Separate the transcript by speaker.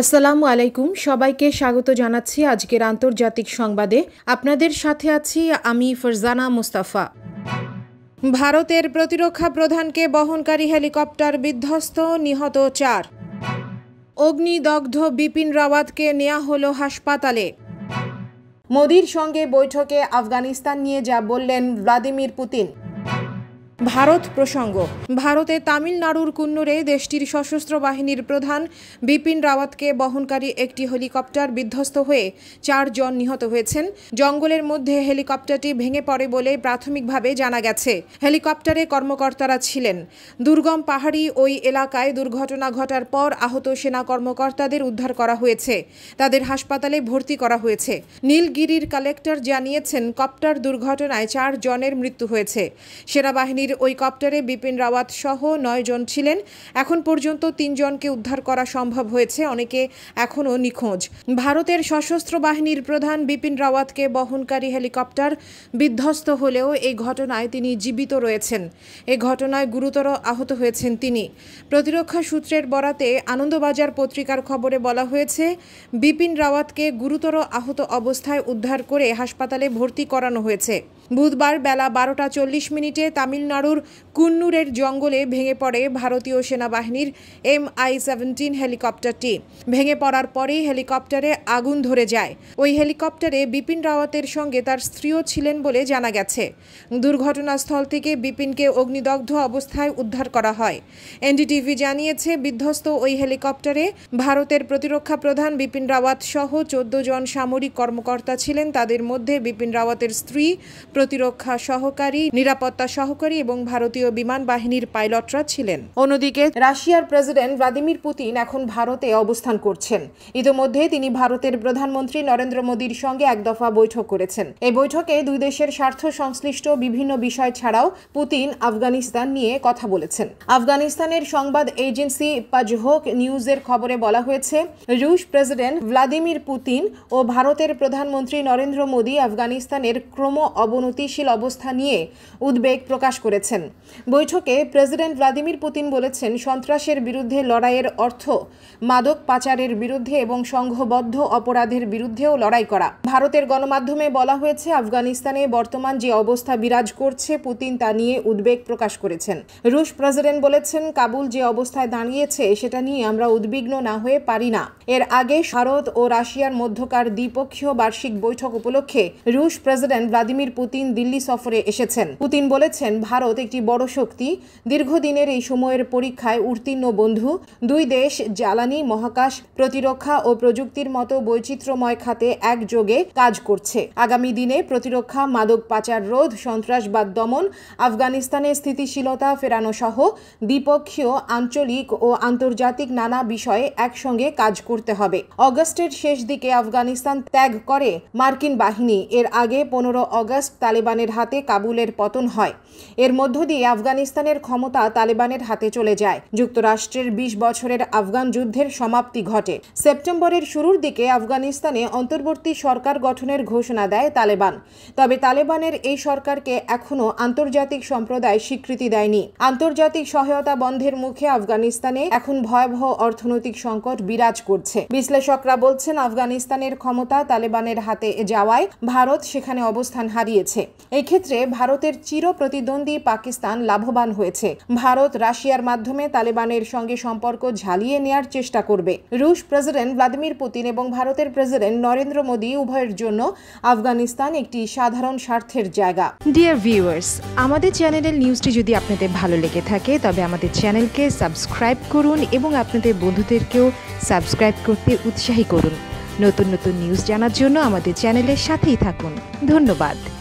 Speaker 1: আসসালামু আলাইকুম সবাইকে স্বাগত জানাচ্ছি আজকের আন্তর্জাতিক সংবাদে আপনাদের সাথে আছি আমি ফরজানা মুস্তাফা ভারতের প্রতিরক্ষা প্রধানকে বহনকারী হেলিকপ্টার বিধ্বস্ত নিহত চার অগ্নিদগ্ধ বিপিন রাওয়াতকে নেওয়া হল হাসপাতালে মোদির সঙ্গে বৈঠকে আফগানিস্তান নিয়ে যা বললেন ভ্লাদিমির পুতিন ভারত প্রসঙ্গ ভারতে তামিলনাড়ুর কুন্নুরে দেশটির সশস্ত্র বাহিনীর প্রধান বিপিন রাওয়াতকে বহনকারী একটি হেলিকপ্টার বিধ্বস্ত হয়ে চারজন নিহত হয়েছেন জঙ্গলের মধ্যে হেলিকপ্টারটি ভেঙে পড়ে বলে প্রাথমিকভাবে জানা গেছে হেলিকপ্টারে কর্মকর্তারা ছিলেন দুর্গম পাহাড়ি ওই এলাকায় দুর্ঘটনা ঘটার পর আহত সেনা কর্মকর্তাদের উদ্ধার করা হয়েছে তাদের হাসপাতালে ভর্তি করা হয়েছে নীলগিরির কালেক্টর জানিয়েছেন কপ্টার দুর্ঘটনায় চার জনের মৃত্যু হয়েছে সেনাবাহিনীর বিজিবির ওই কপ্টারে বিপিন রাওয়াত সহ নয়জন ছিলেন এখন পর্যন্ত তিনজনকে উদ্ধার করা সম্ভব হয়েছে অনেকে এখনও নিখোঁজ ভারতের সশস্ত্র বাহিনীর প্রধান বিপিন রাওয়াতকে বহনকারী হেলিকপ্টার বিধ্বস্ত হলেও এই ঘটনায় তিনি জীবিত রয়েছেন এ ঘটনায় গুরুতর আহত হয়েছেন তিনি প্রতিরক্ষা সূত্রের বরাতে আনন্দবাজার পত্রিকার খবরে বলা হয়েছে বিপিন রাওয়াতকে গুরুতর আহত অবস্থায় উদ্ধার করে হাসপাতালে ভর্তি করানো হয়েছে বুধবার বেলা বারোটা চল্লিশ মিনিটে তামিলনাড়ুর কুন্নুরের জঙ্গলে ভেঙে পড়ে ভারতীয় সেনাবাহিনীর এম আই সেভেন্টিন হেলিকপ্টারটি ভেঙে পড়ার পরেই হেলিকপ্টারে আগুন ধরে যায় ওই হেলিকপ্টারে বিপিন রাওয়াতের সঙ্গে তার স্ত্রীও ছিলেন বলে জানা গেছে দুর্ঘটনাস্থল থেকে বিপিনকে অগ্নিদগ্ধ অবস্থায় উদ্ধার করা হয় এনডিটিভি জানিয়েছে বিধ্বস্ত ওই হেলিকপ্টারে ভারতের প্রতিরক্ষা প্রধান বিপিন রাওয়াত সহ চোদ্দ জন সামরিক কর্মকর্তা ছিলেন তাদের মধ্যে বিপিন রাওয়াতের স্ত্রী প্রতিরক্ষা সহকারী নিরাপত্তা সহকারী এবং ভারতীয় বিমান বাহিনীর পাইলটরা ছিলেন অন্যদিকে রাশিয়ার প্রেসিডেন্ট ভ্লাদিমির পুতিন এখন ভারতে অবস্থান করছেন ইতোমধ্যে তিনি ভারতের প্রধানমন্ত্রী নরেন্দ্র মোদীর সঙ্গে এক দফা বৈঠক করেছেন এই বৈঠকে দুই দেশের স্বার্থ সংশ্লিষ্ট বিভিন্ন বিষয় ছাড়াও পুতিন আফগানিস্তান নিয়ে কথা বলেছেন আফগানিস্তানের সংবাদ এজেন্সি পাজহোক নিউজের খবরে বলা হয়েছে রুশ প্রেসিডেন্ট ভ্লাদিমির পুতিন ও ভারতের প্রধানমন্ত্রী নরেন্দ্র মোদী আফগানিস্তানের ক্রম অবন গতিশীল অবস্থা নিয়ে উদ্বেগ প্রকাশ করেছেন বৈঠকে প্রেসিডেন্ট ভ্লাদিমির পুতিন বলেছেন সন্ত্রাসের বিরুদ্ধে লড়াইয়ের অর্থ মাদক পাচারের বিরুদ্ধে এবং সংঘবদ্ধ অপরাধের বিরুদ্ধেও লড়াই করা ভারতের গণমাধ্যমে বলা হয়েছে আফগানিস্তানে বর্তমান যে অবস্থা বিরাজ করছে পুতিন তা নিয়ে উদ্বেগ প্রকাশ করেছেন রুশ প্রেসিডেন্ট বলেছেন কাবুল যে অবস্থায় দাঁড়িয়েছে সেটা নিয়ে আমরা উদ্বিগ্ন না হয়ে পারি না এর আগে ভারত ও রাশিয়ার মধ্যকার দ্বিপক্ষীয় বার্ষিক বৈঠক উপলক্ষে রুশ president Vladimir Putin Putin Delhi সফরে এসেছেন পুতিন বলেছেন ভারত একটি বড় শক্তি দীর্ঘদিনের এই সময়ের পরীক্ষায় উত্তীর্ণ বন্ধু দুই দেশ জ্বালানি মহাকাশ প্রতিরক্ষা ও প্রযুক্তির মতো বৈচিত্র্যময় খাতে একযোগে কাজ করছে আগামী দিনে প্রতিরক্ষা মাদক পাচার রোধ সন্ত্রাসবাদ দমন আফগানিস্তানে স্থিতিশীলতা ফেরানো সহ দ্বিপক্ষীয় আঞ্চলিক ও আন্তর্জাতিক নানা বিষয়ে একসঙ্গে কাজ করতে হবে অগস্টের শেষ দিকে আফগানিস্তান ত্যাগ করে মার্কিন বাহিনী এর আগে পনেরো অগস্ট তালেবানের হাতে কাবুলের পতন হয় এর মধ্য দিয়ে আফগানিস্তানের ক্ষমতা তালেবানের হাতে চলে যায় যুক্তরাষ্ট্রের ২০ বছরের আফগান যুদ্ধের সমাপ্তি ঘটে সেপ্টেম্বরের শুরুর দিকে আফগানিস্তানে অন্তর্বর্তী সরকার গঠনের ঘোষণা দেয় তালেবান তবে তালেবানের এই সরকারকে এখনও আন্তর্জাতিক সম্প্রদায় স্বীকৃতি দেয়নি আন্তর্জাতিক সহায়তা বন্ধের মুখে আফগানিস্তানে এখন ভয়াবহ অর্থনৈতিক সংকট বিরাজ করছে বিশ্লেষকরা বলছেন আফগানিস্তানের ক্ষমতা তালেবানের হাতে যাওয়ায় ভারত সেখানে অবস্থান হারিয়েছে হয়েছে এক্ষেত্রে ভারতের চির প্রতিদ্বন্দ্বী পাকিস্তান লাভবান হয়েছে ভারত রাশিয়ার মাধ্যমে তালেবানের সঙ্গে সম্পর্ক ঝালিয়ে নেয়ার চেষ্টা করবে রুশ প্রেসিডেন্ট ভ্লাদিমির পুতিন এবং ভারতের প্রেসিডেন্ট নরেন্দ্র মোদী উভয়ের জন্য আফগানিস্তান একটি সাধারণ স্বার্থের জায়গা ডিয়ার ভিউয়ার্স আমাদের চ্যানেলের নিউজটি যদি আপনাদের ভালো লেগে থাকে তবে আমাদের চ্যানেলকে সাবস্ক্রাইব করুন এবং আপনাদের বন্ধুদেরকেও সাবস্ক্রাইব করতে উৎসাহী করুন নতুন নতুন নিউজ জানার জন্য আমাদের চ্যানেলের সাথেই থাকুন ধন্যবাদ